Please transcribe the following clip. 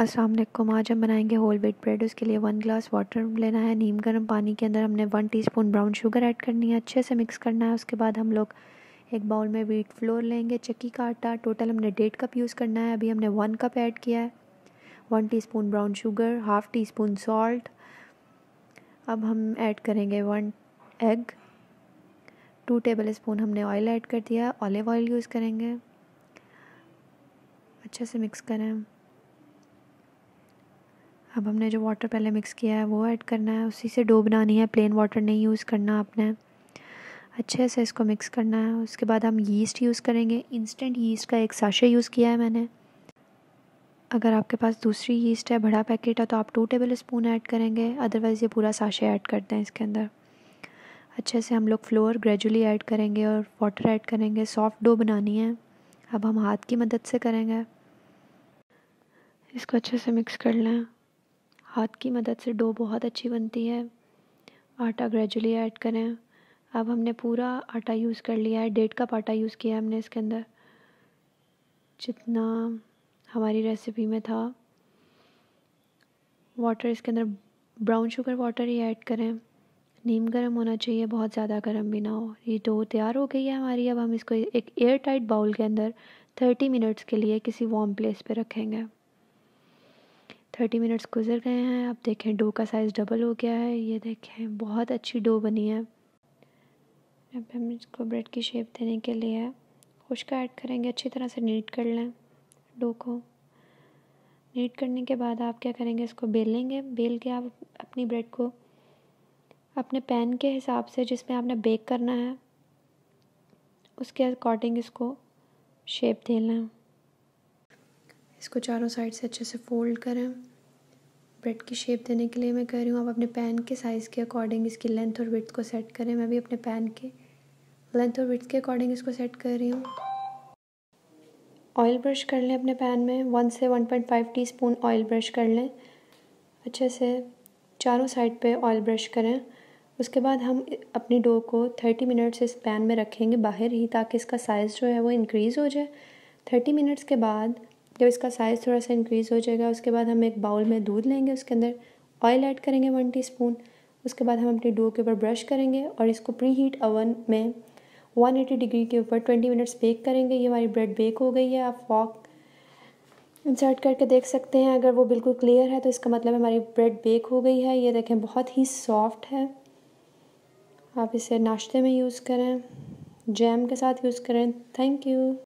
अस्सलाम वालेकुम आज हम बनाएंगे होल वीट ब्रेड उसके लिए वन ग्लास वाटर लेना है नीम गर्म पानी के अंदर हमने one teaspoon brown sugar add करनी है अच्छे से मिक्स करना है उसके बाद हम लोग एक बाउल में वीट फ्लोर लेंगे चक्की का आटा टोटल हमने डेढ़ कप यूज़ करना है अभी हमने वन कप ऐड किया है one spoon brown sugar half tea spoon salt अब हम ऐड करेंगे one egg two table spoon हमने ऑयल ऐड कर दिया ऑलिव ऑयल यूज़ करेंगे अच्छे से मिक्स करें अब हमने जो वाटर पहले मिक्स किया है वो ऐड करना है उसी से डो बनानी है प्लेन वाटर नहीं यूज़ करना आपने अच्छे से इसको मिक्स करना है उसके बाद हम यीस्ट यूज़ करेंगे इंस्टेंट यीस्ट का एक साशे यूज़ किया है मैंने अगर आपके पास दूसरी यीस्ट है बड़ा पैकेट है तो आप टू टेबल स्पून ऐड करेंगे अदरवाइज़ ये पूरा साशे ऐड कर दें इसके अंदर अच्छे से हम लोग फ्लोर ग्रेजुअली ऐड करेंगे और वाटर ऐड करेंगे सॉफ्ट डो बनानी है अब हम हाथ की मदद से करेंगे इसको अच्छे से मिक्स कर लें हाथ की मदद से डो बहुत अच्छी बनती है आटा ग्रेजुअली ऐड करें अब हमने पूरा आटा यूज़ कर लिया है डेढ़ कप आटा यूज़ किया है हमने इसके अंदर जितना हमारी रेसिपी में था वाटर इसके अंदर ब्राउन शुगर वाटर ही ऐड करें नीम गर्म होना चाहिए बहुत ज़्यादा गर्म भी ना हो ये डो तैयार हो गई है हमारी अब हम इसको एक एयर टाइट बाउल के अंदर थर्टी मिनट्स के लिए किसी वार्म प्लेस पे रखेंगे थर्टी मिनट्स गुजर गए हैं आप देखें डो का साइज़ डबल हो गया है ये देखें बहुत अच्छी डो बनी है अब हम इसको ब्रेड की शेप देने के लिए खुश्क ऐड करेंगे अच्छी तरह से नीट कर लें डो को नीट करने के बाद आप क्या करेंगे इसको बेल लेंगे बेल के आप अपनी ब्रेड को अपने पैन के हिसाब से जिसमें आपने बेक करना है उसके अकॉर्डिंग इसको शेप दे लें इसको चारों साइड से अच्छे से फोल्ड करें ब्रेड की शेप देने के लिए मैं कह रही हूँ आप अपने पैन के साइज़ के अकॉर्डिंग इसकी लेंथ और विथ को सेट करें मैं भी अपने पैन के लेंथ और विथ के अकॉर्डिंग इसको सेट कर रही हूँ ऑयल ब्रश कर लें अपने पैन में वन से one point five tea spoon oil brush कर लें अच्छे से चारों साइड पे ऑयल ब्रश करें उसके बाद हम अपनी डो को थर्टी मिनट्स इस पैन में रखेंगे बाहर ही ताकि इसका साइज़ जो है वो इंक्रीज़ हो जाए थर्टी मिनट्स के बाद जब इसका साइज़ थोड़ा सा इंक्रीज़ हो जाएगा उसके बाद हम एक बाउल में दूध लेंगे उसके अंदर ऑयल ऐड करेंगे वन स्पून उसके बाद हम अपने डो के ऊपर ब्रश करेंगे और इसको प्री हीट ओवन में 180 डिग्री के ऊपर 20 मिनट्स बेक करेंगे ये हमारी ब्रेड बेक हो गई है आप फॉक इंसर्ट करके देख सकते हैं अगर वो बिल्कुल क्लियर है तो इसका मतलब हमारी ब्रेड बेक हो गई है ये देखें बहुत ही सॉफ्ट है आप इसे नाश्ते में यूज़ करें जैम के साथ यूज़ करें थैंक यू